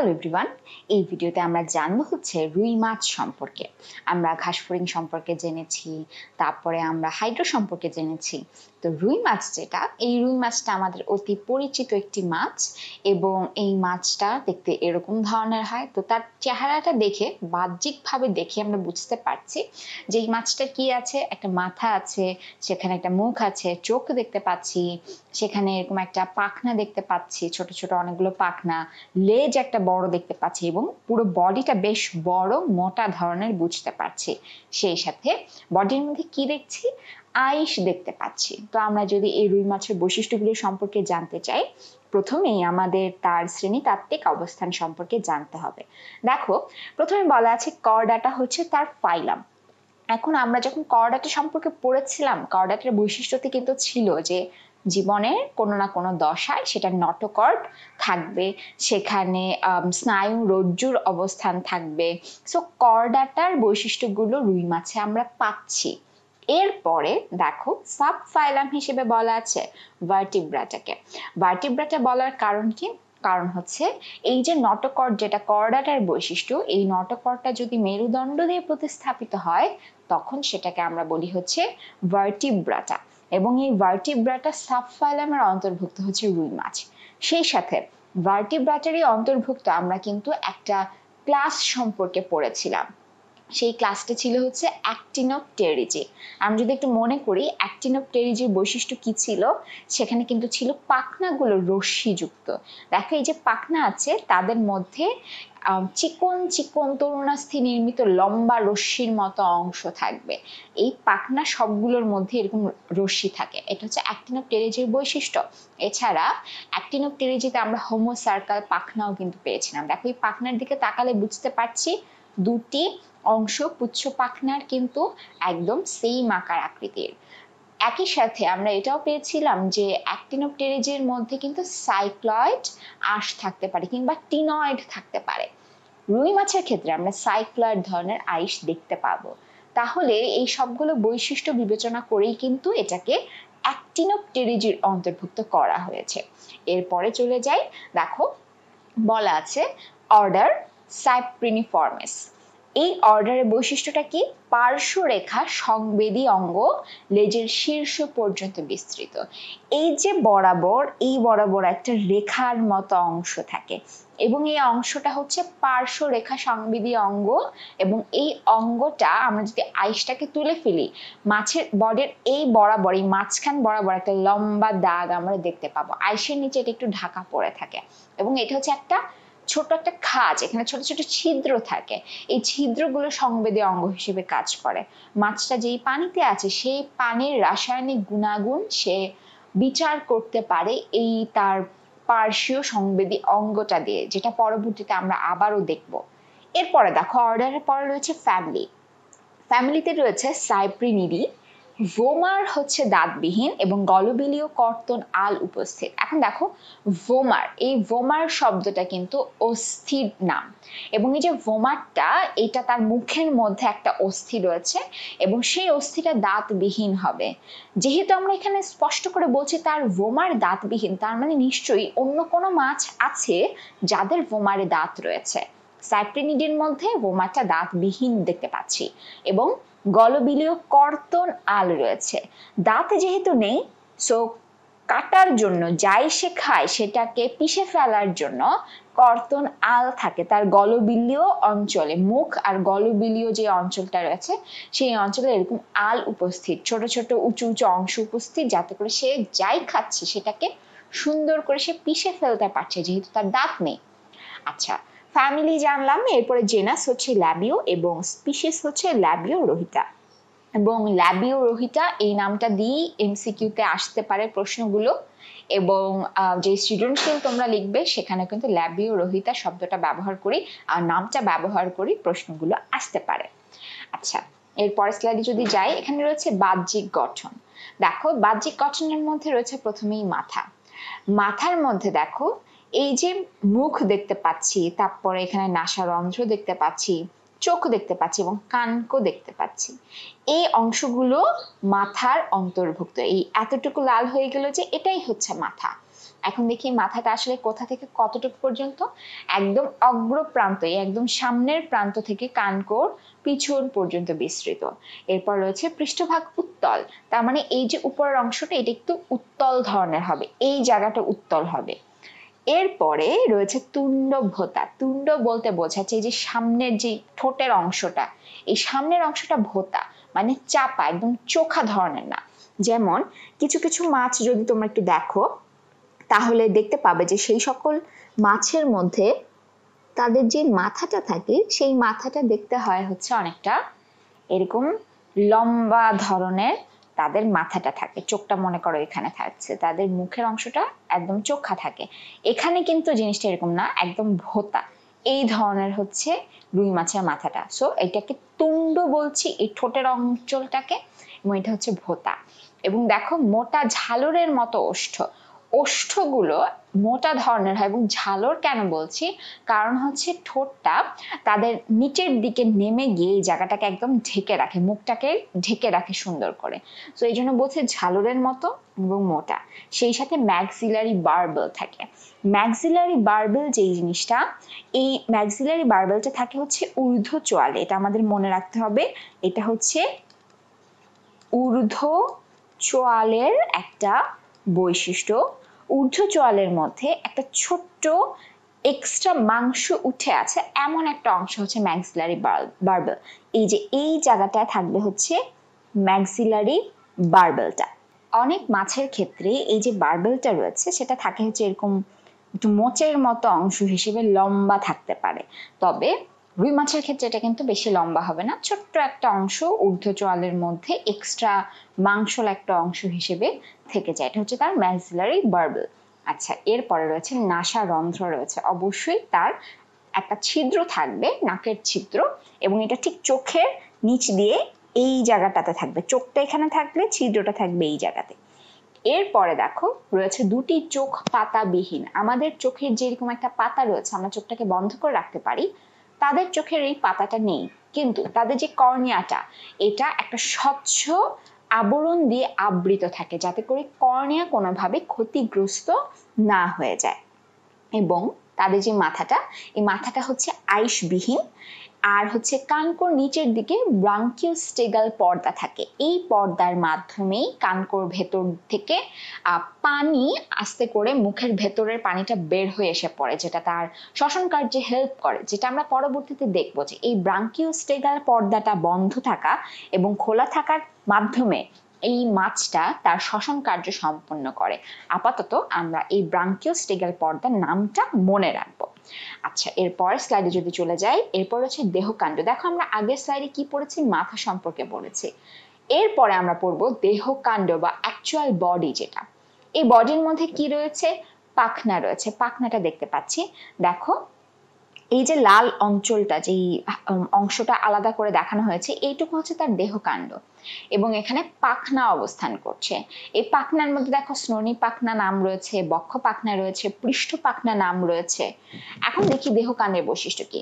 hello everyone এই ভিডিওতে আমরা জানবো হচ্ছে রুই মাছ সম্পর্কে আমরা ঘাসফড়িং সম্পর্কে জেনেছি তারপরে আমরা হাইড্রো সম্পর্কে জেনেছি তো রুই মাছ যেটা এই রুই মাছটা আমাদের অতি পরিচিত একটি মাছ এবং এই মাছটা দেখতে এরকম ধরনের হয় তো তার চেহারাটা দেখে বাহ্যিকভাবে দেখে আমরা বুঝতে পারছি যে এই মাছটা কি আছে একটা মাথা আছে সেখানে একটা মুখ আছে চোখ দেখতে পাচ্ছি সেখানে এরকম একটা পাখনা দেখতে পাচ্ছি ছোট ছোট অনেকগুলো পাখনা লেজ একটা বড় দেখতে পাচ্ছি এবং পুরো বডিটা বেশ বড় মোটা ধরনের বুঝতে পারছি সেই সাথে বডির মধ্যে কি দেখছি আইস দেখতে পাচ্ছি তো আমরা যদি এই রুই মাছের বৈশিষ্ট্যগুলি সম্পর্কে জানতে চাই প্রথমেই আমাদের তার শ্রেণীতাত্ত্বিক অবস্থান সম্পর্কে জানতে হবে দেখো প্রথমে বলা আছে করডাটা হচ্ছে তার ফাইলাম এখন আমরা যখন করডাটা সম্পর্কে পড়েছিলাম করডাটার বৈশিষ্ট্যতে কিন্তু ছিল যে জীবনের কোনো না কোনো দশায় সেটা নটকর্ড থাকবে সেখানে স্নায়ু রজ্জুর অবস্থান থাকবে সো করডাটার বৈশিষ্ট্যগুলো রুই মাছে আমরা পাচ্ছি এরপরে দেখো সাব ফাইলাম হিসেবে বলা আছে ভার্টিব্রাটাকে ভার্টিব্রাটা বলার কারণ কি কারণ হচ্ছে এই যে নটকর যেটা করডাটার বৈশিষ্ট্য এই নটকরটা যদি মেরুদণ্ড দিয়ে প্রতিস্থাপিত হয় তখন সেটাকে আমরা বলি হচ্ছে ভার্টিব্রাটা এবং এই ভার্টিব্রাটা সাবফাইলামের অন্তর্ভুক্ত হচ্ছে রুই মাছ সেই সাথে ভার্টিব্রাটারই অন্তর্ভুক্ত আমরা কিন্তু একটা ক্লাস সম্পর্কে পড়েছিলাম সেই ক্লাসটা ছিল হচ্ছে অ্যাক্টিনোপটেরিজি আমি যদি একটু মনে করি অ্যাক্টিনোপটেরিজির বৈশিষ্ট্য কি ছিল সেখানে কিন্তু ছিল পাখনাগুলো রশ্মিযুক্ত দেখো এই যে পাখনা আছে তাদের মধ্যে চিকন চিকন তরুণাস্থি নির্মিত লম্বা রশ্মির মতো অংশ থাকবে এই পাখনা সবগুলোর মধ্যে এরকম রশ্মি থাকে এটা হচ্ছে অ্যাক্টিনোপটেরিজির বৈশিষ্ট্য এছাড়া অ্যাক্টিনোপটেরিজিতে আমরা হোমোসার্কাল পাখনাও কিন্তু পেয়েছিলাম দেখো এই পাখনার দিকে তাকালে বুঝতে পারছি দুটি অংশ পুচ্ছ পাখনার কিন্তু একদম সেম আকার আকৃতির একই সাথে আমরা এটাও পেয়েছিলাম যে অ্যাক্টিনোপ্টেরিজের মধ্যে কিন্তু সাইক্লয়েড আঁশ থাকতে পারে কিংবা টিনয়েড থাকতে পারে রুই মাছের ক্ষেত্রে আমরা সাইক্লয়েড ধরনের আইস দেখতে পাবো তাহলে এই সবগুলো বৈশিষ্ট্য বিবেচনা করেই কিন্তু এটাকে অ্যাক্টিনোপ্টেরিজির অন্তর্ভুক্ত করা হয়েছে এরপরে চলে যাই দেখো বলা আছে অর্ডার সাইপ্রিনিফর্মেস এই অর্ডারের বৈশিষ্ট্যটা কি পার্শ্বরেখা সংবেদী অঙ্গ লেজের শীর্ষ পর্যন্ত বিস্তৃত এই যে বরাবর এই বরাবর একটা রেখার মতো অংশ থাকে এবং এই অংশটা হচ্ছে পার্শ্বরেখা সংবেদী অঙ্গ এবং এই অঙ্গটা আমরা যদি আইসটাকে তুলে ফেলি মাছের বডির এই বরাবর এই মাঝখান বরাবর একটা লম্বা দাগ আমরা দেখতে পাবো আইসের নিচে এটা একটু ঢাকা পড়ে থাকে এবং এটা হচ্ছে একটা ছোট একটা খাঁজ এখানে ছোট ছোট ছিদ্র থাকে এই ছিদ্রগুলো সংবেদী অঙ্গ হিসেবে কাজ করে মাছটা যেই পানিতে আছে সেই পানির রাসায়নিক গুণাগুণ সে বিচার করতে পারে এই তার পার্শ্বীয় সংবেদী অঙ্গটা দিয়ে যেটা পরবর্তীতে আমরা আবারও দেখব এরপরে দেখো অর্ডারের পরে রয়েছে ফ্যামিলি ফ্যামিলিতে রয়েছে সাইপ্রিনিডি ভোমার হচ্ছে দাঁতবিহীন এবং গলবিলীয় কর্তন আল উপস্থিত এখন দেখো ভোমার এই ভোমার শব্দটা কিন্তু অস্থির নাম এবং এই যে ভোমারটা এটা তার মুখের মধ্যে একটা অস্থি রয়েছে এবং সেই অস্থিটা দাঁতবিহীন হবে যেহেতু আমরা এখানে স্পষ্ট করে বলছি তার ভোমার দাঁতবিহীন তার মানে নিশ্চয়ই অন্য কোনো মাছ আছে যাদের ভোমারে দাঁত রয়েছে সাইপ্রিনিডের মধ্যে ভোমারটা দাঁতবিহীন দেখতে পাচ্ছি এবং গলবিলীয় কর্তন আল রয়েছে দাঁত যেহেতু নেই সো কাটার জন্য যাই সে খায় সেটাকে পিষে ফেলার জন্য কর্তন আল থাকে তার গলবিলীয় অঞ্চলে মুখ আর গলবিলীয় যে অঞ্চলটা রয়েছে সেই অঞ্চলে এরকম আল উপস্থিত ছোট ছোট উঁচু উঁচু অংশ উপস্থিত যাতে করে সে যাই খাচ্ছে সেটাকে সুন্দর করে সে পিষে ফেলতে পারছে যেহেতু তার দাঁত নেই আচ্ছা ফ্যামিলি জানলাম এরপরে জেনাস হচ্ছে ল্যাবিও এবং স্পিসিস হচ্ছে ল্যাবিও রোহিতা এবং ল্যাবিও রোহিতা এই নামটা দিয়েই এমসিকিউতে আসতে পারে প্রশ্নগুলো এবং যে সৃজনশীল তোমরা লিখবে সেখানে কিন্তু ল্যাবিও রোহিতা শব্দটা ব্যবহার করি আর নামটা ব্যবহার করি প্রশ্নগুলো আসতে পারে আচ্ছা এর স্লাইডে যদি যাই এখানে রয়েছে বাহ্যিক গঠন দেখো বাহ্যিক গঠনের মধ্যে রয়েছে প্রথমেই মাথা মাথার মধ্যে দেখো এই যে মুখ দেখতে পাচ্ছি তারপরে এখানে রন্ধ্র দেখতে পাচ্ছি চোখ দেখতে পাচ্ছি এবং কানকো দেখতে পাচ্ছি এই অংশগুলো মাথার অন্তর্ভুক্ত এই এতটুকু লাল হয়ে গেল যে এটাই হচ্ছে মাথা এখন দেখি মাথাটা আসলে কোথা থেকে কতটুকু পর্যন্ত একদম অগ্র প্রান্ত একদম সামনের প্রান্ত থেকে কানকোর পিছন পর্যন্ত বিস্তৃত এরপর রয়েছে পৃষ্ঠভাগ উত্তল তার মানে এই যে উপরের অংশটা এটা একটু উত্তল ধরনের হবে এই জায়গাটা উত্তল হবে এরপরে রয়েছে ভোতা তুণ্ড বলতে বোঝাচ্ছে যে সামনের যে ঠোঁটের অংশটা এই সামনের অংশটা ভোতা মানে চাপা একদম চোখা ধরনের না যেমন কিছু কিছু মাছ যদি তোমরা একটু দেখো তাহলে দেখতে পাবে যে সেই সকল মাছের মধ্যে তাদের যে মাথাটা থাকে সেই মাথাটা দেখতে হয় হচ্ছে অনেকটা এরকম লম্বা ধরনের তাদের মাথাটা থাকে চোখটা মনে করো এখানে থাকছে তাদের মুখের অংশটা একদম চোখা থাকে এখানে কিন্তু জিনিসটা এরকম না একদম ভোতা এই ধরনের হচ্ছে রুই মাছের মাথাটা সো এটাকে তুণ্ড বলছি এই ঠোঁটের অঞ্চলটাকে এবং এটা হচ্ছে ভোতা এবং দেখো মোটা ঝালরের মতো ওষ্ঠ ওষ্ঠগুলো মোটা ধরনের হয় এবং ঝালর কেন বলছি কারণ হচ্ছে ঠোঁটটা তাদের নিচের দিকে নেমে গিয়ে এই জায়গাটাকে একদম ঢেকে রাখে মুখটাকে ঢেকে রাখে সুন্দর করে তো এই জন্য বলছে ঝালরের মতো এবং মোটা সেই সাথে ম্যাক্সিলারি বার্বেল থাকে ম্যাক্সিলারি বার্বেল যেই জিনিসটা এই ম্যাক্সিলারি বার্বেলটা থাকে হচ্ছে ঊর্ধ্ব চোয়ালে এটা আমাদের মনে রাখতে হবে এটা হচ্ছে ঊর্ধ্ব চোয়ালের একটা বৈশিষ্ট্য ঊর্ধ্ব চোয়ালের মধ্যে একটা ছোট্ট এক্সট্রা মাংস উঠে আছে এমন একটা অংশ হচ্ছে ম্যাক্সিলারি বার্বেল এই যে এই জায়গাটায় থাকবে হচ্ছে ম্যাক্সিলারি বার্বেলটা অনেক মাছের ক্ষেত্রে এই যে বার্বেলটা রয়েছে সেটা থাকে হচ্ছে এরকম একটু মোচের মতো অংশ হিসেবে লম্বা থাকতে পারে তবে রুই মাছের ক্ষেত্রে এটা কিন্তু বেশি লম্বা হবে না ছোট্ট একটা অংশ ঊর্ধ্ব চোয়ালের মধ্যে এক্সট্রা মাংসল একটা অংশ হিসেবে থেকে যায় এটা হচ্ছে তার ম্যাক্সিলারি বার্বেল আচ্ছা এরপরে রয়েছে নাসা রন্ধ্র রয়েছে অবশ্যই তার একটা ছিদ্র থাকবে নাকের ছিদ্র এবং এটা ঠিক চোখের নিচ দিয়ে এই জায়গাটাতে থাকবে চোখটা এখানে থাকলে ছিদ্রটা থাকবে এই জায়গাতে এরপরে দেখো রয়েছে দুটি চোখ পাতাবিহীন আমাদের চোখের যেরকম একটা পাতা রয়েছে আমরা চোখটাকে বন্ধ করে রাখতে পারি তাদের চোখের এই পাতাটা নেই কিন্তু তাদের যে কর্নিয়াটা এটা একটা স্বচ্ছ আবরণ দিয়ে আবৃত থাকে যাতে করে কর্নিয়া কোনোভাবে ক্ষতিগ্রস্ত না হয়ে যায় এবং তাদের যে মাথাটা এই মাথাটা হচ্ছে আইসবিহীন আর হচ্ছে কানকোর নিচের দিকে স্টেগাল পর্দা থাকে এই পর্দার মাধ্যমেই কানকোর ভেতর থেকে পানি আস্তে করে মুখের ভেতরের পানিটা বের হয়ে এসে পড়ে যেটা তার শ্বসন কার্যে হেল্প করে যেটা আমরা পরবর্তীতে দেখব যে এই স্টেগাল পর্দাটা বন্ধ থাকা এবং খোলা থাকার মাধ্যমে এই মাছটা তার শ্বসন কার্য সম্পন্ন করে আপাতত আমরা এই স্টেগাল পর্দার নামটা মনে রাখবো আচ্ছা এরপর স্লাইডে যদি চলে যাই এরপর হচ্ছে দেহকাণ্ড দেখো আমরা আগের স্লাইডে কি পড়েছি মাথা সম্পর্কে পড়েছি এরপরে আমরা পড়বো দেহকাণ্ড বা অ্যাকচুয়াল বডি যেটা এই বডির মধ্যে কি রয়েছে পাখনা রয়েছে পাখনাটা দেখতে পাচ্ছি দেখো এই যে লাল অঞ্চলটা যেই অংশটা আলাদা করে দেখানো হয়েছে এইটুকু হচ্ছে তার দেহকাণ্ড এবং এখানে পাখনা অবস্থান করছে এই পাখনার মধ্যে দেখো স্ননি পাখনা নাম রয়েছে বক্ষ পাখনা রয়েছে পৃষ্ঠ পাখনা নাম রয়েছে এখন দেখি দেহ কানের বৈশিষ্ট্য কি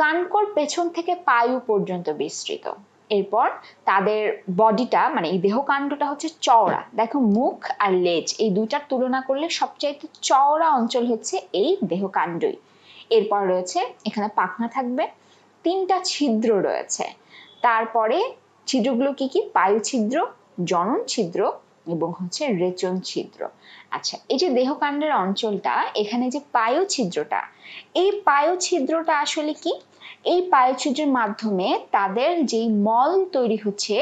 কানকর পেছন থেকে পায়ু পর্যন্ত বিস্তৃত এরপর তাদের বডিটা মানে এই দেহকাণ্ডটা হচ্ছে চওড়া দেখো মুখ আর লেজ এই দুইটার তুলনা করলে সবচাইতে চওড়া অঞ্চল হচ্ছে এই দেহকাণ্ডই এরপর রয়েছে এখানে পাখনা থাকবে তিনটা ছিদ্র রয়েছে তারপরে ছিদ্রগুলো কি কি পায়ু ছিদ্র জনন ছিদ্র এবং হচ্ছে রেচন ছিদ্র আচ্ছা এই যে দেহকাণ্ডের অঞ্চলটা এখানে যে পায়ু ছিদ্রটা এই পায়ু ছিদ্রটা আসলে কি এই পায়ু ছিদ্রের মাধ্যমে তাদের যেই মল তৈরি হচ্ছে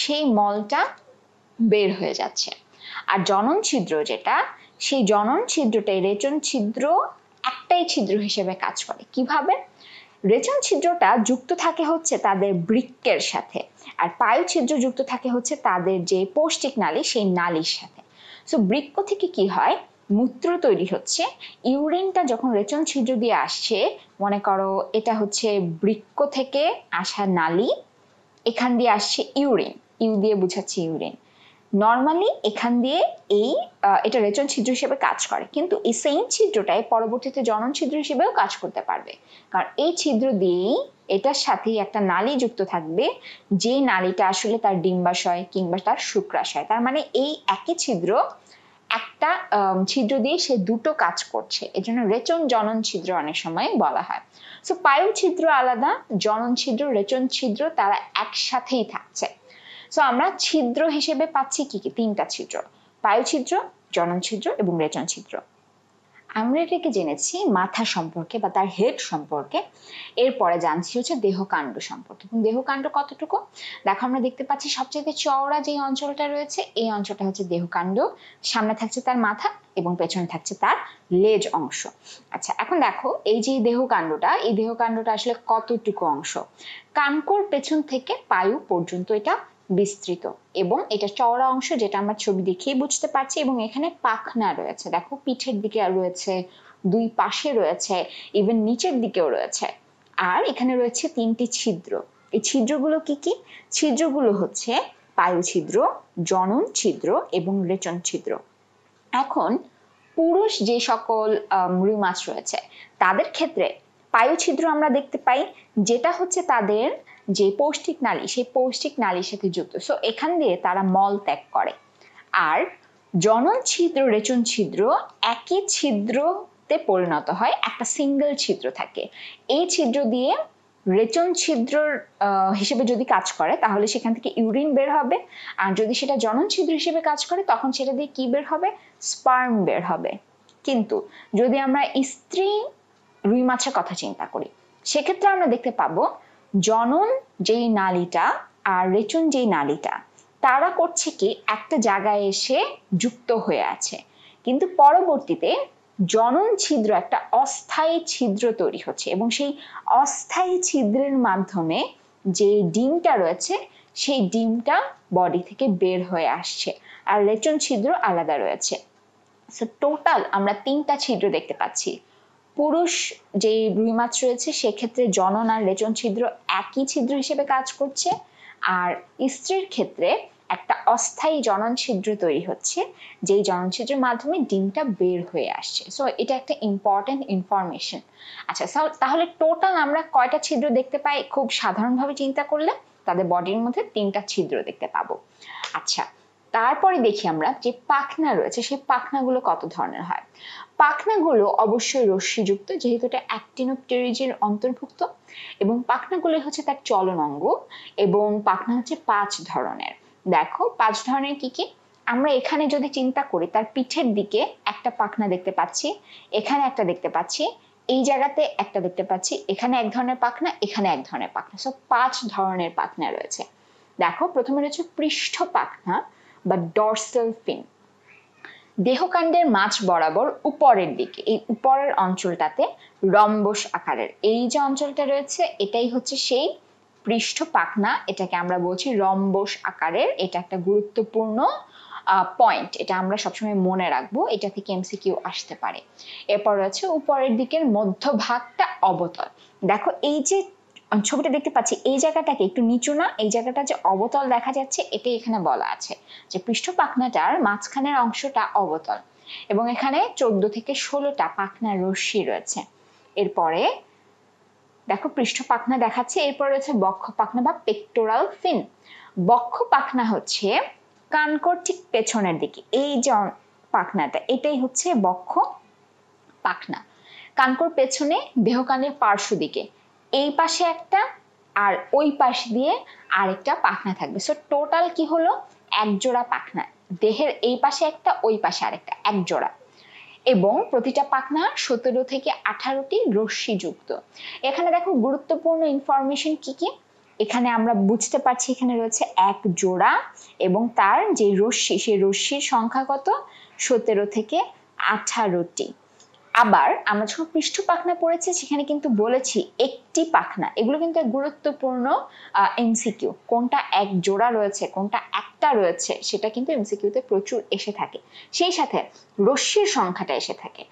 সেই মলটা বের হয়ে যাচ্ছে আর জনন ছিদ্র যেটা সেই জনন ছিদ্রটাই রেচন ছিদ্র একটাই ছিদ্র হিসেবে কাজ করে কিভাবে রেচন ছিদ্রটা যুক্ত থাকে হচ্ছে তাদের বৃক্কের সাথে আর পায়ু ছিদ্র যুক্ত থাকে হচ্ছে তাদের যে পৌষ্টিক নালী সেই নালীর সাথে সো বৃক্ক থেকে কি হয় মূত্র তৈরি হচ্ছে ইউরিনটা যখন রেচন ছিদ্র দিয়ে আসছে মনে করো এটা হচ্ছে বৃক্ক থেকে আসা নালী এখান দিয়ে আসছে ইউরিন ইউ দিয়ে বুঝাচ্ছে ইউরিন নর্মালি এখান দিয়ে এই এটা রেচন ছিদ্র হিসেবে কাজ করে কিন্তু এই সেম ছিদ্রটাই পরবর্তীতে জনন ছিদ্র হিসেবেও কাজ করতে পারবে কারণ এই ছিদ্র দিয়েই এটার সাথে একটা নালি যুক্ত থাকবে যে নালীটা আসলে তার ডিম্বাশয় কিংবা তার শুক্রাশয় তার মানে এই একই ছিদ্র একটা ছিদ্র দিয়ে সে দুটো কাজ করছে এজন্য রেচন জনন ছিদ্র অনেক সময় বলা হয় সো পায়ু ছিদ্র আলাদা জনন ছিদ্র রেচন ছিদ্র তারা একসাথেই থাকছে সো আমরা ছিদ্র হিসেবে পাচ্ছি কি কি তিনটা ছিদ্র বায়ু ছিদ্র জনন ছিদ্র এবং রেচন ছিদ্র আমরা এটাকে জেনেছি মাথা সম্পর্কে বা তার হেড সম্পর্কে এরপরে জানছি হচ্ছে দেহকাণ্ড সম্পর্কে এবং দেহকাণ্ড কতটুকু দেখো আমরা দেখতে পাচ্ছি সবচেয়ে চওড়া যে অঞ্চলটা রয়েছে এই অঞ্চলটা হচ্ছে দেহকাণ্ড সামনে থাকছে তার মাথা এবং পেছনে থাকছে তার লেজ অংশ আচ্ছা এখন দেখো এই যে দেহকাণ্ডটা এই দেহকাণ্ডটা আসলে কতটুকু অংশ কানকোর পেছন থেকে পায়ু পর্যন্ত এটা বিস্তৃত এবং এটা চওড়া অংশ যেটা আমরা ছবি দেখিয়ে বুঝতে পারছি এবং এখানে পাখনা রয়েছে দেখো পিঠের দিকে রয়েছে দুই পাশে রয়েছে ইভেন নিচের দিকেও রয়েছে আর এখানে রয়েছে তিনটি ছিদ্র এই ছিদ্রগুলো কি কি ছিদ্রগুলো হচ্ছে পায়ু ছিদ্র জনন ছিদ্র এবং রেচন ছিদ্র এখন পুরুষ যে সকল মাছ রয়েছে তাদের ক্ষেত্রে পায়ু ছিদ্র আমরা দেখতে পাই যেটা হচ্ছে তাদের যে পৌষ্টিক নালী সেই পৌষ্টিক নালীর সাথে যুক্ত সো এখান দিয়ে তারা মল ত্যাগ করে আর জনন ছিদ্র রেচন ছিদ্র একই ছিদ্রতে পরিণত হয় একটা সিঙ্গেল ছিদ্র থাকে এই ছিদ্র দিয়ে রেচন ছিদ্র হিসেবে যদি কাজ করে তাহলে সেখান থেকে ইউরিন বের হবে আর যদি সেটা জনন ছিদ্র হিসেবে কাজ করে তখন সেটা দিয়ে কি বের হবে স্পার্ম বের হবে কিন্তু যদি আমরা স্ত্রী রুই মাছের কথা চিন্তা করি সেক্ষেত্রে আমরা দেখতে পাবো জনন যেই নালীটা আর রেচন যেই নালীটা তারা করছে কি একটা জায়গায় এসে যুক্ত হয়ে আছে কিন্তু পরবর্তীতে জনন ছিদ্র একটা অস্থায়ী ছিদ্র তৈরি হচ্ছে এবং সেই অস্থায়ী ছিদ্রের মাধ্যমে যে ডিমটা রয়েছে সেই ডিমটা বডি থেকে বের হয়ে আসছে আর রেচন ছিদ্র আলাদা রয়েছে টোটাল আমরা তিনটা ছিদ্র দেখতে পাচ্ছি পুরুষ যেই রুই মাছ রয়েছে সেক্ষেত্রে জনন আর লেজন ছিদ্র একই ছিদ্র হিসেবে কাজ করছে আর স্ত্রীর ক্ষেত্রে একটা অস্থায়ী জনন ছিদ্র তৈরি হচ্ছে যেই জনন ছিদ্রের মাধ্যমে ডিমটা বের হয়ে আসছে সো এটা একটা ইম্পর্টেন্ট ইনফরমেশন আচ্ছা তাহলে টোটাল আমরা কয়টা ছিদ্র দেখতে পাই খুব সাধারণভাবে চিন্তা করলে তাদের বডির মধ্যে তিনটা ছিদ্র দেখতে পাবো আচ্ছা তারপরে দেখি আমরা যে পাখনা রয়েছে সেই পাখনাগুলো কত ধরনের হয় পাখনাগুলো অবশ্যই রশ্মিযুক্ত যেহেতু এটা অ্যাক্টিনোপ্টেরিজের অন্তর্ভুক্ত এবং পাখনাগুলো হচ্ছে তার চলন অঙ্গ এবং পাখনা হচ্ছে পাঁচ ধরনের দেখো পাঁচ ধরনের কি কি আমরা এখানে যদি চিন্তা করি তার পিঠের দিকে একটা পাখনা দেখতে পাচ্ছি এখানে একটা দেখতে পাচ্ছি এই জায়গাতে একটা দেখতে পাচ্ছি এখানে এক ধরনের পাখনা এখানে এক ধরনের পাখনা সব পাঁচ ধরনের পাখনা রয়েছে দেখো প্রথমে রয়েছে পৃষ্ঠ পাখনা বা ডর্সাল ফিন দেহকাণ্ডের মাঝ বরাবর উপরের দিকে এই উপরের অঞ্চলটাতে রম্বস আকারের এই যে অঞ্চলটা রয়েছে এটাই হচ্ছে সেই পৃষ্ঠ পাখনা এটাকে আমরা বলছি রম্বস আকারের এটা একটা গুরুত্বপূর্ণ পয়েন্ট এটা আমরা সবসময় মনে রাখবো এটা থেকে এমসিকিউ আসতে পারে এরপর রয়েছে উপরের দিকের মধ্যভাগটা অবতল দেখো এই যে আমি ছবিটা দেখতে পাচ্ছি এই জায়গাটাকে একটু নিচু না এই জায়গাটা যে অবতল দেখা যাচ্ছে এটাই এখানে বলা আছে যে পৃষ্ঠ পাখনাটার মাঝখানের অংশটা অবতল এবং এখানে চোদ্দ থেকে ষোলোটা পাখনা রশ্মি রয়েছে এরপরে দেখো পৃষ্ঠ পাখনা দেখাচ্ছে এরপর রয়েছে বক্ষ পাখনা বা পেক্টোরাল ফিন বক্ষ পাখনা হচ্ছে কানকর ঠিক পেছনের দিকে এই যে পাখনাটা এটাই হচ্ছে বক্ষ পাখনা কানকর পেছনে দেহকানের পার্শ্ব দিকে এই পাশে একটা আর ওই পাশ দিয়ে আরেকটা পাখনা থাকবে সো টোটাল কি হলো এক জোড়া পাখনা দেহের এই পাশে একটা ওই পাশে আরেকটা এক জোড়া এবং প্রতিটা পাখনা সতেরো থেকে আঠারোটি রশ্মি যুক্ত এখানে দেখো গুরুত্বপূর্ণ ইনফরমেশন কি কি এখানে আমরা বুঝতে পারছি এখানে রয়েছে এক জোড়া এবং তার যে রশ্মি সেই রশ্মির সংখ্যা কত সতেরো থেকে আঠারোটি আবার আমরা যখন পৃষ্ঠ পাখনা পড়েছি সেখানে কিন্তু বলেছি একটি পাখনা এগুলো কিন্তু গুরুত্বপূর্ণ এমসিকিউ কোনটা এক জোড়া রয়েছে কোনটা একটা রয়েছে সেটা কিন্তু এমসিকিউতে প্রচুর এসে থাকে সেই সাথে রশ্মির সংখ্যাটা এসে থাকে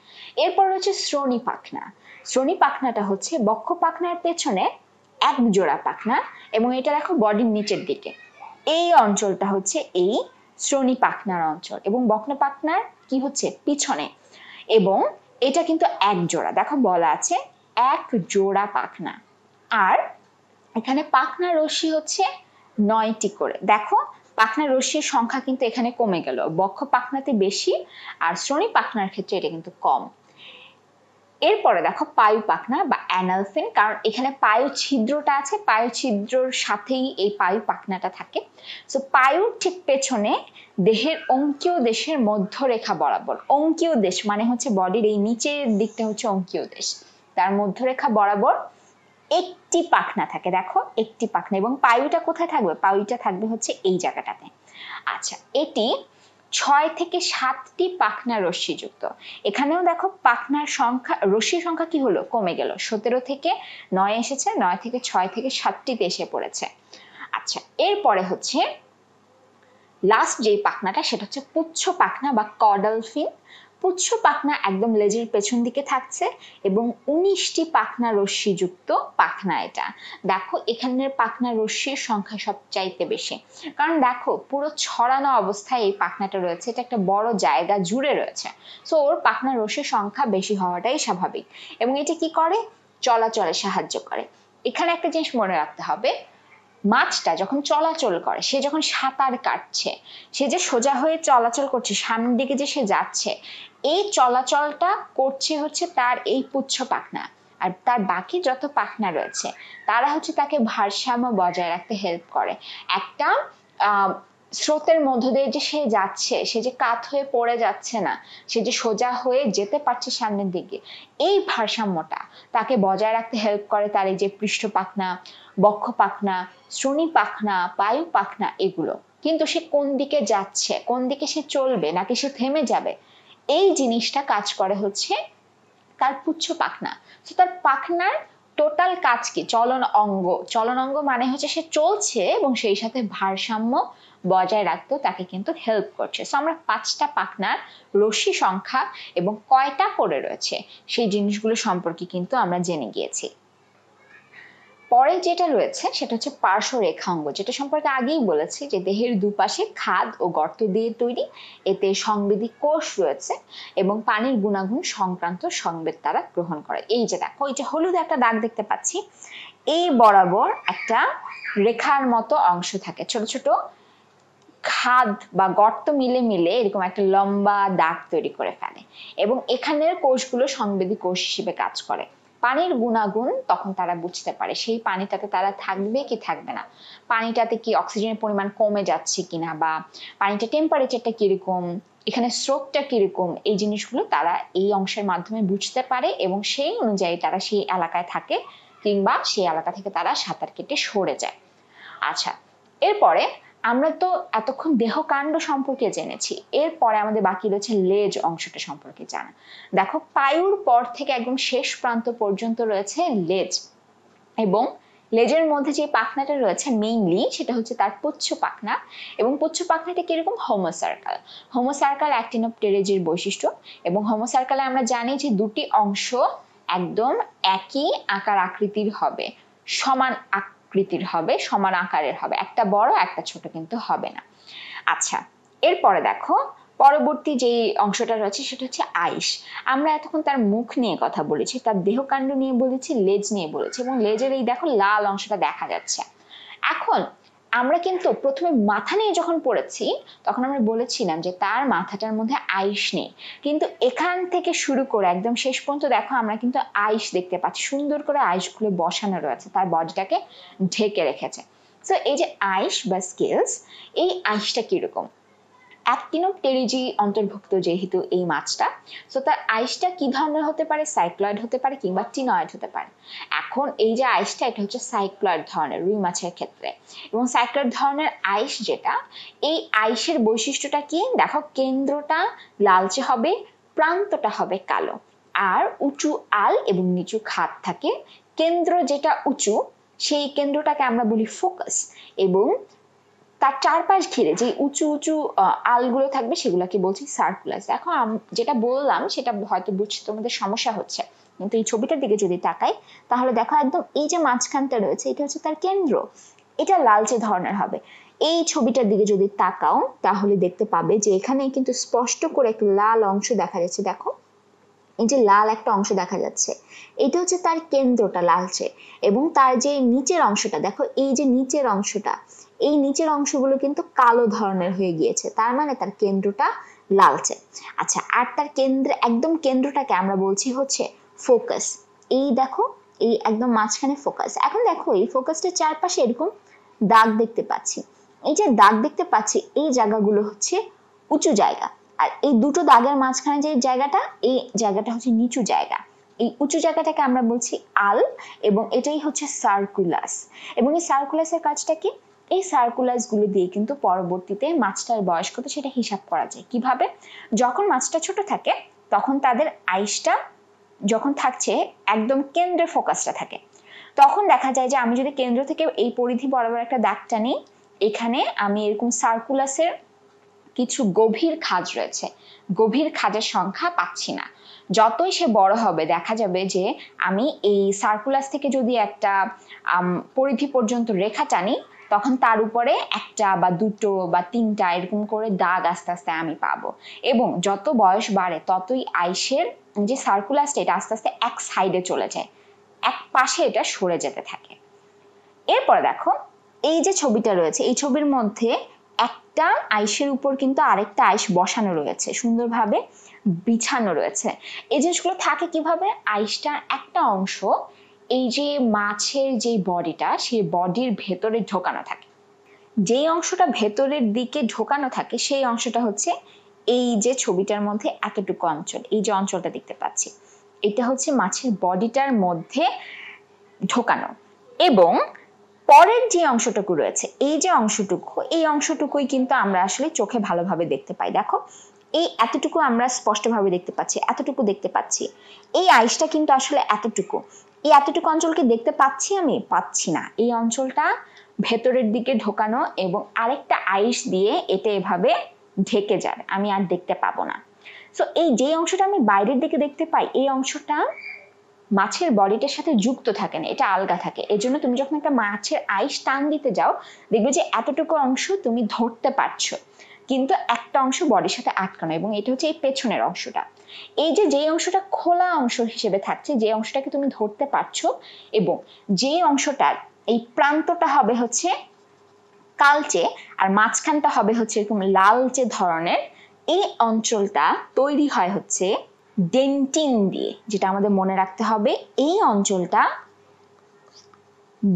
এরপর রয়েছে শ্রোণী পাখনা শ্রোণী পাখনাটা হচ্ছে বক্ষ পাখনার পেছনে এক জোড়া পাখনা এবং এটা দেখো বডির নিচের দিকে এই অঞ্চলটা হচ্ছে এই শ্রোণী পাখনার অঞ্চল এবং বক্ষ পাখনার কি হচ্ছে পিছনে এবং এটা কিন্তু এক জোড়া দেখো বলা আছে এক জোড়া পাখনা আর এখানে পাখনা রশ্মি হচ্ছে নয়টি করে দেখো পাখনা রশ্মির সংখ্যা কিন্তু এখানে কমে গেল বক্ষ পাখনাতে বেশি আর শ্রোণী পাখনার ক্ষেত্রে এটা কিন্তু কম এরপরে দেখো পায়ু পাখনা বা অ্যানালফিন কারণ এখানে পায়ু ছিদ্রটা আছে পায়ু ছিদ্রর সাথেই এই পায়ু পাখনাটা থাকে সো পায়ুর ঠিক পেছনে দেহের অঙ্কীয় দেশের মধ্যরেখা বরাবর অঙ্কীয় দেশ মানে হচ্ছে বডির এই নিচের দিকটা হচ্ছে অঙ্কীয় দেশ তার মধ্যরেখা বরাবর একটি পাখনা থাকে দেখো একটি পাখনা এবং পায়ুটা কোথায় থাকবে পায়ুটা থাকবে হচ্ছে এই জায়গাটাতে আচ্ছা এটি ছয় থেকে সাতটি পাখনা রশ্মিযুক্ত এখানেও দেখো পাখনার সংখ্যা রশ্মির সংখ্যা কি হলো কমে গেল সতেরো থেকে নয় এসেছে নয় থেকে ছয় থেকে সাতটি এসে পড়েছে আচ্ছা এরপরে হচ্ছে লাস্ট যেই পাখনাটা সেটা হচ্ছে পুচ্ছ পাখনা বা কডালফিন পুচ্ছ পাখনা একদম লেজের পেছন দিকে থাকছে এবং উনিশটি পাখনা রশ্মিযুক্ত পাখনা এটা দেখো এখানের পাখনা রশ্মির সংখ্যা সব চাইতে বেশি কারণ দেখো পুরো ছড়ানো অবস্থায় এই পাখনাটা রয়েছে এটা একটা বড় জায়গা জুড়ে রয়েছে সো ওর পাখনা রশ্মির সংখ্যা বেশি হওয়াটাই স্বাভাবিক এবং এটা কি করে চলাচলে সাহায্য করে এখানে একটা জিনিস মনে রাখতে হবে মাছটা যখন চলাচল করে সে যখন সাঁতার কাটছে সে যে সোজা হয়ে চলাচল করছে সামনের দিকে যে সে যাচ্ছে এই চলাচলটা করছে হচ্ছে তার এই পুচ্ছ পাখনা আর তার বাকি যত পাখনা রয়েছে তারা হচ্ছে তাকে ভারসাম্য বজায় রাখতে হেল্প করে একটা স্রোতের মধ্য দিয়ে যে সে যাচ্ছে সে যে কাত হয়ে পড়ে যাচ্ছে না সে যে সোজা হয়ে যেতে পারছে সামনের দিকে এই ভারসাম্যটা তাকে বজায় রাখতে হেল্প করে তার এই যে পৃষ্ঠ পাখনা বক্ষ পাখনা শ্রোণী পাখনা বায়ু পাখনা এগুলো কিন্তু সে কোন দিকে যাচ্ছে কোন দিকে সে চলবে নাকি সে থেমে যাবে এই জিনিসটা কাজ করে হচ্ছে তার পুচ্ছ পাখনা তো তার পাখনার টোটাল কাজ কি চলন অঙ্গ চলন অঙ্গ মানে হচ্ছে সে চলছে এবং সেই সাথে ভারসাম্য বজায় রাখতেও তাকে কিন্তু হেল্প করছে সো আমরা পাঁচটা পাখনার রশি সংখ্যা এবং কয়টা করে রয়েছে সেই জিনিসগুলো সম্পর্কে কিন্তু আমরা জেনে গিয়েছি পরে যেটা রয়েছে সেটা হচ্ছে পার্শ্ব রেখাঙ্গ যেটা সম্পর্কে আগেই বলেছি যে দেহের দুপাশে খাদ ও গর্ত দিয়ে তৈরি এতে সংবেদী কোষ রয়েছে এবং পানির গুণাগুণ সংক্রান্ত সংবেদ তারা গ্রহণ করে এই যে দেখো এই যে হলুদ একটা দাগ দেখতে পাচ্ছি এই বরাবর একটা রেখার মতো অংশ থাকে ছোট ছোট খাদ বা গর্ত মিলে মিলে এরকম একটা লম্বা দাগ তৈরি করে ফেলে এবং এখানের কোষগুলো সংবেদী কোষ হিসেবে কাজ করে পানির গুণাগুণ তখন তারা বুঝতে পারে সেই পানিটাতে তারা থাকবে কি থাকবে না পানিটাতে কি অক্সিজেনের পরিমাণ কমে যাচ্ছে কিনা বা পানিটা টেম্পারেচারটা কিরকম এখানে স্রোতটা কিরকম এই জিনিসগুলো তারা এই অংশের মাধ্যমে বুঝতে পারে এবং সেই অনুযায়ী তারা সেই এলাকায় থাকে কিংবা সেই এলাকা থেকে তারা সাঁতার কেটে সরে যায় আচ্ছা এরপরে আমরা তো এতক্ষণ দেহকাণ্ড সম্পর্কে জেনেছি এরপরে আমাদের বাকি রয়েছে লেজ অংশটা সম্পর্কে জানা দেখো পায়ুর পর থেকে একদম শেষ প্রান্ত পর্যন্ত রয়েছে লেজ এবং লেজের মধ্যে যে পাখনাটা রয়েছে মেইনলি সেটা হচ্ছে তার পুচ্ছ পাখনা এবং পুচ্ছ পাখনাটা কিরকম হোমোসার্কাল হোমোসার্কাল টেরেজির বৈশিষ্ট্য এবং হোমোসার্কালে আমরা জানি যে দুটি অংশ একদম একই আকার আকৃতির হবে সমান আকৃতির হবে সমান আকারের হবে একটা বড় একটা ছোট কিন্তু হবে না আচ্ছা এরপরে দেখো পরবর্তী যেই অংশটা রয়েছে সেটা হচ্ছে আইস আমরা এতক্ষণ তার মুখ নিয়ে কথা বলেছি তার দেহকাণ্ড নিয়ে বলেছি লেজ নিয়ে বলেছি এবং লেজের এই দেখো লাল অংশটা দেখা যাচ্ছে এখন আমরা কিন্তু প্রথমে মাথা নিয়ে যখন পড়েছি তখন আমরা বলেছিলাম যে তার মাথাটার মধ্যে আইস নেই কিন্তু এখান থেকে শুরু করে একদম শেষ পর্যন্ত দেখো আমরা কিন্তু আইস দেখতে পাচ্ছি সুন্দর করে আইসগুলো বসানো রয়েছে তার বডিটাকে ঢেকে রেখেছে সো এই যে আইস বা স্কিলস এই আইসটা কীরকম অ্যাক্টিনোপ্টেরিজি অন্তর্ভুক্ত যেহেতু এই মাছটা সো তার আইসটা কি ধরনের হতে পারে সাইক্লয়েড হতে পারে কিংবা টিনয়েড হতে পারে এখন এই যে আইসটা এটা হচ্ছে সাইক্লয়েড ধরনের রুই মাছের ক্ষেত্রে এবং সাইক্লয়েড ধরনের আইস যেটা এই আইসের বৈশিষ্ট্যটা কি দেখো কেন্দ্রটা লালচে হবে প্রান্তটা হবে কালো আর উঁচু আল এবং নিচু খাত থাকে কেন্দ্র যেটা উঁচু সেই কেন্দ্রটাকে আমরা বলি ফোকাস এবং তার চারপাশ ঘিরে যে উঁচু উঁচু আলগুলো থাকবে সেগুলোকে বলছি সার্কুলাস দেখো যেটা বললাম সেটা হয়তো বুঝতে তোমাদের সমস্যা হচ্ছে কিন্তু এই ছবিটার দিকে যদি তাকাই তাহলে দেখো একদম এই যে মাঝখানটা রয়েছে এটা হচ্ছে তার কেন্দ্র এটা লালচে ধরনের হবে এই ছবিটার দিকে যদি তাকাও তাহলে দেখতে পাবে যে এখানে কিন্তু স্পষ্ট করে একটু লাল অংশ দেখা যাচ্ছে দেখো এই যে লাল একটা অংশ দেখা যাচ্ছে এটা হচ্ছে তার কেন্দ্রটা লালচে এবং তার যে নিচের অংশটা দেখো এই যে নিচের অংশটা এই নিচের অংশগুলো কিন্তু কালো ধরনের হয়ে গিয়েছে তার মানে তার কেন্দ্রটা লালচে আচ্ছা আর তার কেন্দ্রে একদম কেন্দ্রটাকে আমরা বলছি হচ্ছে ফোকাস এই দেখো এই একদম মাঝখানে ফোকাস এখন দেখো এই ফোকাসটা চারপাশে এরকম দাগ দেখতে পাচ্ছি এই যে দাগ দেখতে পাচ্ছি এই জায়গাগুলো হচ্ছে উঁচু জায়গা আর এই দুটো দাগের মাঝখানে যে জায়গাটা এই জায়গাটা হচ্ছে নিচু জায়গা এই উঁচু জায়গাটাকে আমরা বলছি আল এবং এটাই হচ্ছে সার্কুলাস এবং এই সার্কুলাসের কাজটা কি এই গুলো দিয়ে কিন্তু পরবর্তীতে মাছটার বয়স কত সেটা হিসাব করা যায় কিভাবে যখন মাছটা ছোট থাকে তখন তাদের আইসটা যখন থাকছে একদম কেন্দ্রের ফোকাসটা থাকে তখন দেখা যায় যে আমি যদি কেন্দ্র থেকে এই পরিধি বরাবর একটা দাগ টানি এখানে আমি এরকম সার্কুলাসের কিছু গভীর খাজ রয়েছে গভীর খাজের সংখ্যা পাচ্ছি না যতই সে বড় হবে দেখা যাবে যে আমি এই সার্কুলাস থেকে যদি একটা পরিধি পর্যন্ত রেখা টানি তখন তার উপরে একটা বা দুটো বা তিনটা এরকম করে দাগ আস্তে আস্তে আমি পাবো এবং যত বয়স বাড়ে ততই আইসের যে সার্কুলার স্টেট আস্তে আস্তে এক সাইডে চলে যায় এক পাশে এটা সরে যেতে থাকে এরপর দেখো এই যে ছবিটা রয়েছে এই ছবির মধ্যে একটা আইসের উপর কিন্তু আরেকটা আইস বসানো রয়েছে সুন্দরভাবে বিছানো রয়েছে এই জিনিসগুলো থাকে কিভাবে আইসটার একটা অংশ এই যে মাছের যে বডিটা সেই বডির ভেতরে ঢোকানো থাকে যে অংশটা ভেতরের দিকে ঢোকানো থাকে সেই অংশটা হচ্ছে এই যে ছবিটার মধ্যে এতটুকু অঞ্চল এই যে অঞ্চলটা দেখতে পাচ্ছি এটা হচ্ছে মাছের বডিটার মধ্যে ঢোকানো এবং পরের যে অংশটুকু রয়েছে এই যে অংশটুকু এই অংশটুকুই কিন্তু আমরা আসলে চোখে ভালোভাবে দেখতে পাই দেখো এই এতটুকু আমরা স্পষ্টভাবে দেখতে পাচ্ছি এতটুকু দেখতে পাচ্ছি এই আইসটা কিন্তু আসলে এতটুকু এই এতটুকু অঞ্চলকে দেখতে পাচ্ছি আমি পাচ্ছি না এই অঞ্চলটা ভেতরের দিকে ঢোকানো এবং আরেকটা আইস দিয়ে এটা এভাবে ঢেকে যাবে আমি আর দেখতে পাবো না সো এই যে অংশটা আমি বাইরের দিকে দেখতে পাই এই অংশটা মাছের বডিটার সাথে যুক্ত থাকে না এটা আলগা থাকে এই জন্য তুমি যখন একটা মাছের আইস টান দিতে যাও দেখবে যে এতটুকু অংশ তুমি ধরতে পারছো কিন্তু একটা অংশ বডির সাথে আটকানো এবং এটা হচ্ছে এই পেছনের অংশটা এই যে যে অংশটা খোলা অংশ হিসেবে থাকছে যে অংশটাকে তুমি ধরতে পারছো এবং যে অংশটার এই প্রান্তটা হবে হচ্ছে কালচে আর মাঝখানটা হবে হচ্ছে এরকম লালচে ধরনের এই অঞ্চলটা তৈরি হয় হচ্ছে ডেন্টিন দিয়ে যেটা আমাদের মনে রাখতে হবে এই অঞ্চলটা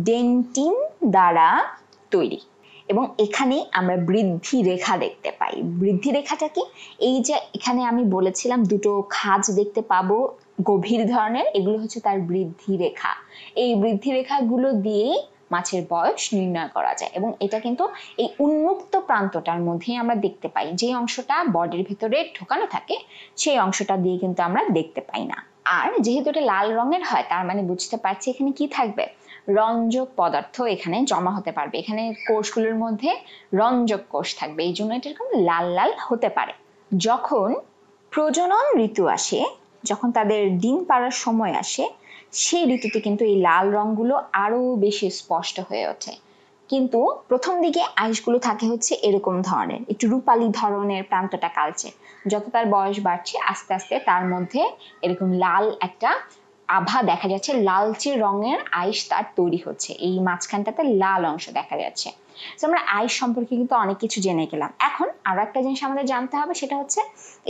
ডেন্টিন দ্বারা তৈরি এবং এখানে আমরা বৃদ্ধি রেখা দেখতে পাই বৃদ্ধি রেখাটা কি এই যে এখানে আমি বলেছিলাম দুটো খাজ দেখতে পাবো গভীর ধরনের এগুলো হচ্ছে তার বৃদ্ধি রেখা এই বৃদ্ধি রেখাগুলো দিয়ে মাছের বয়স নির্ণয় করা যায় এবং এটা কিন্তু এই উন্মুক্ত প্রান্তটার মধ্যে আমরা দেখতে পাই যে অংশটা বডির ভিতরে ঢোকানো থাকে সেই অংশটা দিয়ে কিন্তু আমরা দেখতে পাই না আর যেহেতু এটা লাল রঙের হয় তার মানে বুঝতে পারছি এখানে কি থাকবে রঞ্জক পদার্থ এখানে জমা হতে পারবে এখানে কোষগুলোর মধ্যে রঞ্জক কোষ থাকবে এই জন্য এটা এরকম লাল লাল হতে পারে যখন প্রজনন ঋতু আসে যখন তাদের ডিম পাড়ার সময় আসে সেই ঋতুতে কিন্তু এই লাল রঙগুলো আরও বেশি স্পষ্ট হয়ে ওঠে কিন্তু প্রথম দিকে আইসগুলো থাকে হচ্ছে এরকম ধরনের একটু রূপালি ধরনের প্রান্তটা কালচে যত তার বয়স বাড়ছে আস্তে আস্তে তার মধ্যে এরকম লাল একটা আভা দেখা যাচ্ছে লালচে রঙের আইস তার তৈরি হচ্ছে এই মাঝখানটাতে লাল অংশ দেখা যাচ্ছে তো আমরা আইস সম্পর্কে কিন্তু অনেক কিছু জেনে গেলাম এখন আরো একটা জিনিস আমাদের জানতে হবে সেটা হচ্ছে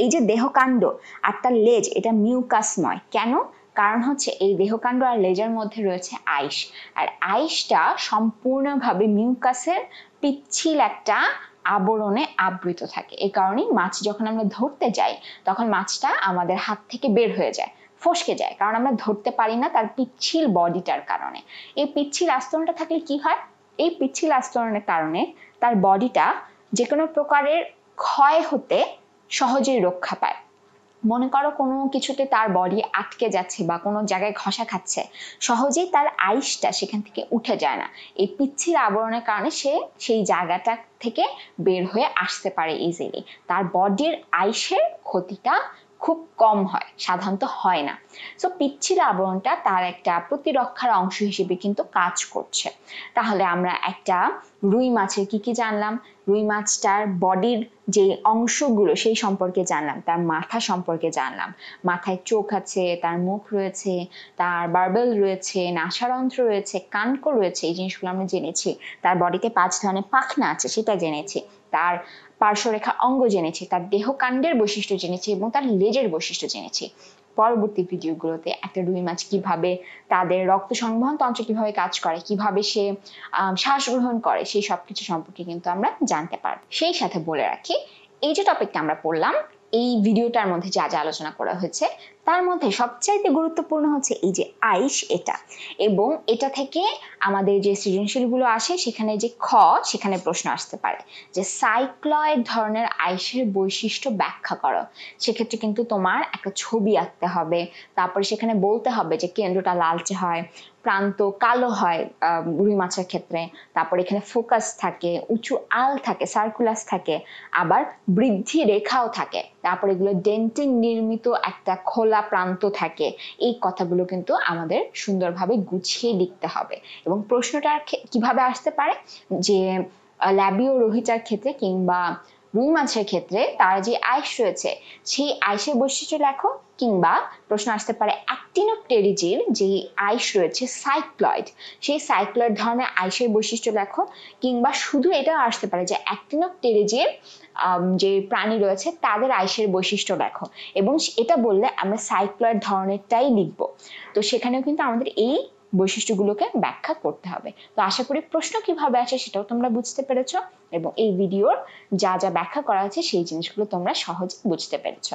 এই যে দেহকাণ্ড আর তার লেজ এটা মিউকাস নয় কেন কারণ হচ্ছে এই দেহকাণ্ড আর লেজের মধ্যে রয়েছে আইস আর আইসটা সম্পূর্ণভাবে মিউকাসের পিচ্ছিল একটা আবরণে আবৃত থাকে এ কারণেই মাছ যখন আমরা ধরতে যাই তখন মাছটা আমাদের হাত থেকে বের হয়ে যায় ফসকে যায় কারণ আমরা ধরতে পারি না তার পিচ্ছিল বডিটার কারণে এই পিচ্ছিল আস্তরণটা থাকলে কি হয় এই পিচ্ছিল আস্তরণের কারণে তার বডিটা যে কোনো প্রকারের ক্ষয় হতে সহজেই রক্ষা পায় মনে করো কোনো কিছুতে তার বডি আটকে যাচ্ছে বা কোনো জায়গায় ঘষা খাচ্ছে সহজেই তার আইসটা সেখান থেকে উঠে যায় না এই পিচ্ছির আবরণের কারণে সে সেই জায়গাটা থেকে বের হয়ে আসতে পারে ইজিলি তার বডির আইসের ক্ষতিটা খুব কম হয় সাধারণত হয় না সো পিচ্ছিল আবরণটা তার একটা প্রতিরক্ষার অংশ হিসেবে কিন্তু কাজ করছে তাহলে আমরা একটা রুই মাছের কি কি জানলাম রুই মাছটার বডির যে অংশগুলো সেই সম্পর্কে জানলাম তার মাথা সম্পর্কে জানলাম মাথায় চোখ আছে তার মুখ রয়েছে তার বার্বেল রয়েছে নাসারন্ত্র রয়েছে কানকো রয়েছে এই জিনিসগুলো আমরা জেনেছি তার বডিতে পাঁচ ধরনের পাখনা আছে সেটা জেনেছি তার পার্শ্বরেখা অঙ্গ জেনেছি তার দেহকাণ্ডের বৈশিষ্ট্য জেনেছি এবং তার লেজের বৈশিষ্ট্য জেনেছি পরবর্তী ভিডিওগুলোতে একটা রুই মাছ কিভাবে তাদের রক্ত সংবহন তন্ত্র কিভাবে কাজ করে কিভাবে সে শ্বাস গ্রহণ করে সেই সবকিছু সম্পর্কে কিন্তু আমরা জানতে পারব সেই সাথে বলে রাখি এই যে টপিকটা আমরা পড়লাম এই ভিডিওটার মধ্যে যা যা আলোচনা করা হয়েছে তার মধ্যে সবচাইতে গুরুত্বপূর্ণ হচ্ছে এই যে আইস এটা এবং এটা থেকে আমাদের যে সৃজনশীলগুলো আসে সেখানে যে খ সেখানে প্রশ্ন আসতে পারে যে সাইক্লয়েড ধরনের আইসের বৈশিষ্ট্য ব্যাখ্যা করো সেক্ষেত্রে কিন্তু তোমার একটা ছবি আঁকতে হবে তারপরে সেখানে বলতে হবে যে কেন্দ্রটা লালচে হয় প্রান্ত কালো হয় রুই মাছের ক্ষেত্রে তারপর এখানে ফোকাস থাকে উঁচু আল থাকে সার্কুলাস থাকে আবার বৃদ্ধি রেখাও থাকে তারপর এগুলো ডেন্টিং নির্মিত একটা খোলা খোলা প্রান্ত থাকে এই কথাগুলো কিন্তু আমাদের সুন্দরভাবে গুছিয়ে লিখতে হবে এবং প্রশ্নটা কিভাবে আসতে পারে যে ল্যাবীয় রোহিতার ক্ষেত্রে কিংবা রুই মাছের ক্ষেত্রে তার যে আইস রয়েছে সেই আইসের বৈশিষ্ট্য লেখো কিংবা প্রশ্ন আসতে পারে অ্যাক্টিনোপটেরিজির যে আইস রয়েছে সাইক্লয়েড সেই সাইক্লয়েড ধরনের আইসের বৈশিষ্ট্য লেখো কিংবা শুধু এটা আসতে পারে যে অ্যাক্টিনোপটেরিজির যে প্রাণী রয়েছে তাদের আইসের বৈশিষ্ট্য লেখো এবং এটা বললে আমরা সাইক্লয়েড ধরনেরটাই লিখবো তো সেখানেও কিন্তু আমাদের এই বৈশিষ্ট্যগুলোকে ব্যাখ্যা করতে হবে তো আশা করি প্রশ্ন কিভাবে আসে সেটাও তোমরা বুঝতে পেরেছ এবং এই ভিডিওর যা যা ব্যাখ্যা করা আছে সেই জিনিসগুলো তোমরা সহজে বুঝতে পেরেছো